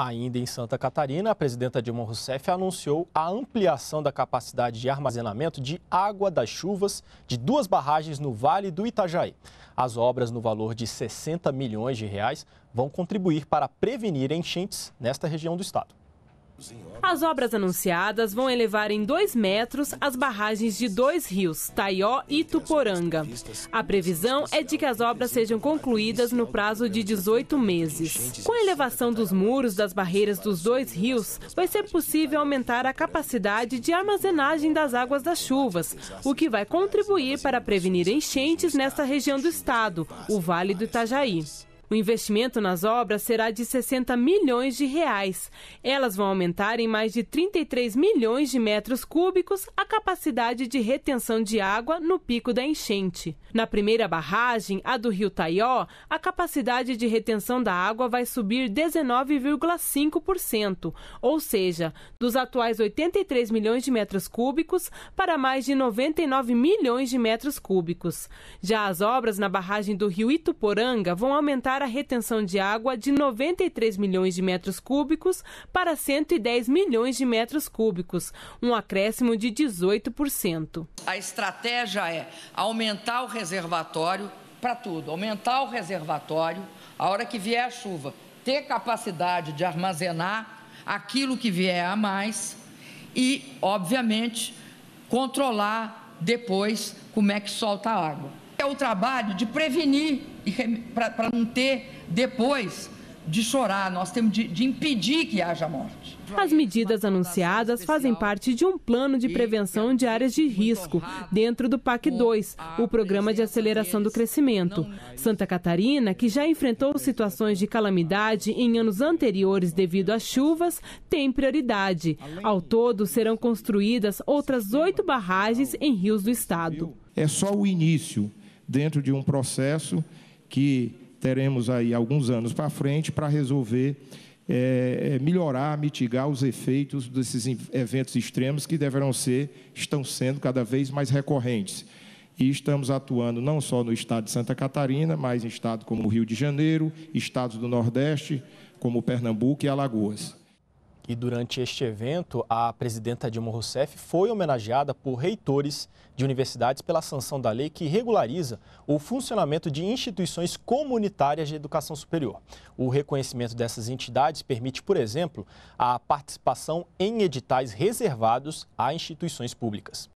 Ainda em Santa Catarina, a presidenta Dilma Rousseff anunciou a ampliação da capacidade de armazenamento de água das chuvas de duas barragens no Vale do Itajaí. As obras, no valor de 60 milhões de reais, vão contribuir para prevenir enchentes nesta região do estado. As obras anunciadas vão elevar em 2 metros as barragens de dois rios, Taió e Tuporanga. A previsão é de que as obras sejam concluídas no prazo de 18 meses. Com a elevação dos muros das barreiras dos dois rios, vai ser possível aumentar a capacidade de armazenagem das águas das chuvas, o que vai contribuir para prevenir enchentes nesta região do estado, o Vale do Itajaí. O investimento nas obras será de 60 milhões de reais. Elas vão aumentar em mais de 33 milhões de metros cúbicos a capacidade de retenção de água no pico da enchente. Na primeira barragem, a do Rio Taió, a capacidade de retenção da água vai subir 19,5%, ou seja, dos atuais 83 milhões de metros cúbicos para mais de 99 milhões de metros cúbicos. Já as obras na barragem do Rio Ituporanga vão aumentar aumentar a retenção de água de 93 milhões de metros cúbicos para 110 milhões de metros cúbicos, um acréscimo de 18%. A estratégia é aumentar o reservatório para tudo, aumentar o reservatório a hora que vier a chuva, ter capacidade de armazenar aquilo que vier a mais e, obviamente, controlar depois como é que solta a água. É o trabalho de prevenir para não ter depois de chorar, nós temos de, de, impedir que haja morte. As medidas anunciadas fazem parte de um plano de prevenção de áreas de risco dentro do PAC 2, o Programa de Aceleração do Crescimento. Santa Catarina, que já enfrentou situações de calamidade em anos anteriores devido às chuvas, tem prioridade. Ao todo, serão construídas outras oito barragens em rios do estado. É só o início dentro de um processo que teremos aí alguns anos para frente para resolver é, é, melhorar, mitigar os efeitos desses eventos extremos que deverão ser, estão sendo cada vez mais recorrentes. E estamos atuando não só no estado de Santa Catarina, mas em estados como o Rio de Janeiro, estados do Nordeste, como Pernambuco e Alagoas. E durante este evento, a presidenta Dilma Rousseff foi homenageada por reitores de universidades pela sanção da lei que regulariza o funcionamento de instituições comunitárias de educação superior. O reconhecimento dessas entidades permite, por exemplo, a participação em editais reservados a instituições públicas.